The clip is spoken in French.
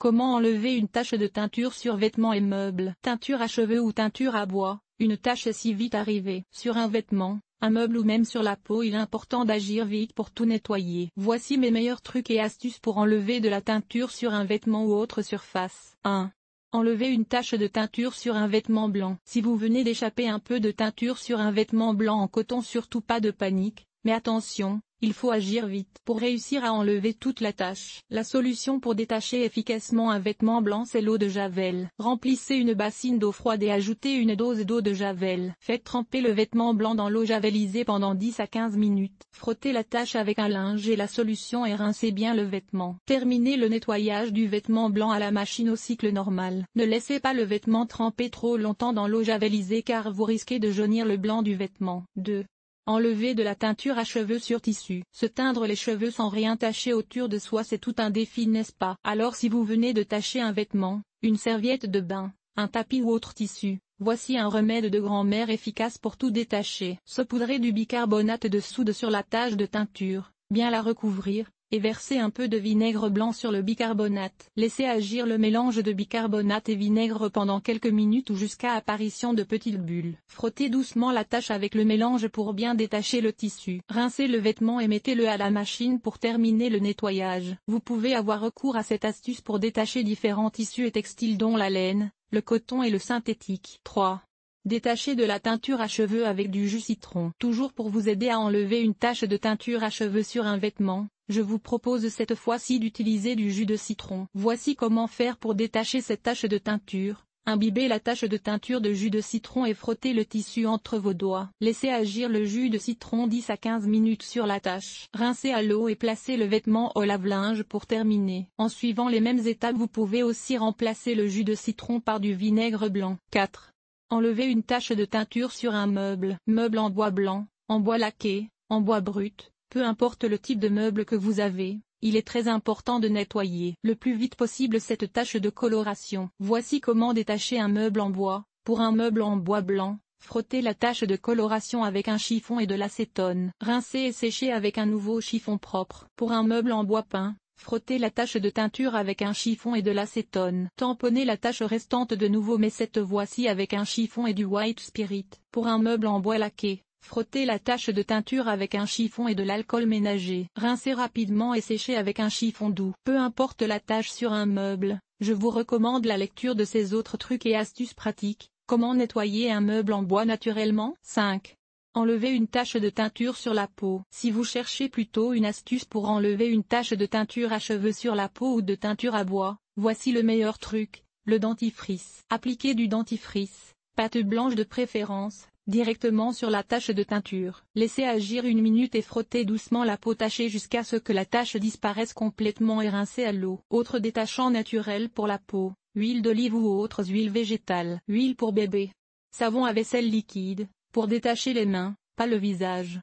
Comment enlever une tache de teinture sur vêtements et meubles Teinture à cheveux ou teinture à bois, une tache est si vite arrivée sur un vêtement, un meuble ou même sur la peau il est important d'agir vite pour tout nettoyer. Voici mes meilleurs trucs et astuces pour enlever de la teinture sur un vêtement ou autre surface. 1. Enlever une tache de teinture sur un vêtement blanc. Si vous venez d'échapper un peu de teinture sur un vêtement blanc en coton surtout pas de panique, mais attention, il faut agir vite pour réussir à enlever toute la tâche. La solution pour détacher efficacement un vêtement blanc c'est l'eau de javel. Remplissez une bassine d'eau froide et ajoutez une dose d'eau de javel. Faites tremper le vêtement blanc dans l'eau javelisée pendant 10 à 15 minutes. Frottez la tâche avec un linge et la solution et rincez bien le vêtement. Terminez le nettoyage du vêtement blanc à la machine au cycle normal. Ne laissez pas le vêtement tremper trop longtemps dans l'eau javelisée car vous risquez de jaunir le blanc du vêtement. 2. Enlever de la teinture à cheveux sur tissu. Se teindre les cheveux sans rien tacher autour de soi c'est tout un défi n'est-ce pas Alors si vous venez de tacher un vêtement, une serviette de bain, un tapis ou autre tissu, Voici un remède de grand-mère efficace pour tout détacher. Saupoudrer du bicarbonate de soude sur la tache de teinture, bien la recouvrir, et versez un peu de vinaigre blanc sur le bicarbonate. Laissez agir le mélange de bicarbonate et vinaigre pendant quelques minutes ou jusqu'à apparition de petites bulles. Frottez doucement la tâche avec le mélange pour bien détacher le tissu. Rincez le vêtement et mettez-le à la machine pour terminer le nettoyage. Vous pouvez avoir recours à cette astuce pour détacher différents tissus et textiles dont la laine, le coton et le synthétique. 3. Détachez de la teinture à cheveux avec du jus citron. Toujours pour vous aider à enlever une tache de teinture à cheveux sur un vêtement, je vous propose cette fois-ci d'utiliser du jus de citron. Voici comment faire pour détacher cette tache de teinture. Imbibez la tache de teinture de jus de citron et frottez le tissu entre vos doigts. Laissez agir le jus de citron 10 à 15 minutes sur la tache. Rincez à l'eau et placez le vêtement au lave-linge pour terminer. En suivant les mêmes étapes, vous pouvez aussi remplacer le jus de citron par du vinaigre blanc. 4. Enlevez une tache de teinture sur un meuble. Meuble en bois blanc, en bois laqué, en bois brut, peu importe le type de meuble que vous avez, il est très important de nettoyer le plus vite possible cette tache de coloration. Voici comment détacher un meuble en bois. Pour un meuble en bois blanc, Frottez la tache de coloration avec un chiffon et de l'acétone. Rincez et séchez avec un nouveau chiffon propre. Pour un meuble en bois peint, frottez la tache de teinture avec un chiffon et de l'acétone. Tamponnez la tache restante de nouveau mais cette voici avec un chiffon et du white spirit. Pour un meuble en bois laqué, Frottez la tache de teinture avec un chiffon et de l'alcool ménager. Rincez rapidement et séchez avec un chiffon doux. Peu importe la tache sur un meuble, je vous recommande la lecture de ces autres trucs et astuces pratiques. Comment nettoyer un meuble en bois naturellement 5. Enlever une tache de teinture sur la peau. Si vous cherchez plutôt une astuce pour enlever une tache de teinture à cheveux sur la peau ou de teinture à bois, voici le meilleur truc, le dentifrice. Appliquez du dentifrice, pâte blanche de préférence, directement sur la tache de teinture. Laissez agir une minute et frottez doucement la peau tachée jusqu'à ce que la tache disparaisse complètement et rincez à l'eau. Autre détachant naturel pour la peau, huile d'olive ou autres huiles végétales. Huile pour bébé. Savon à vaisselle liquide, pour détacher les mains, pas le visage.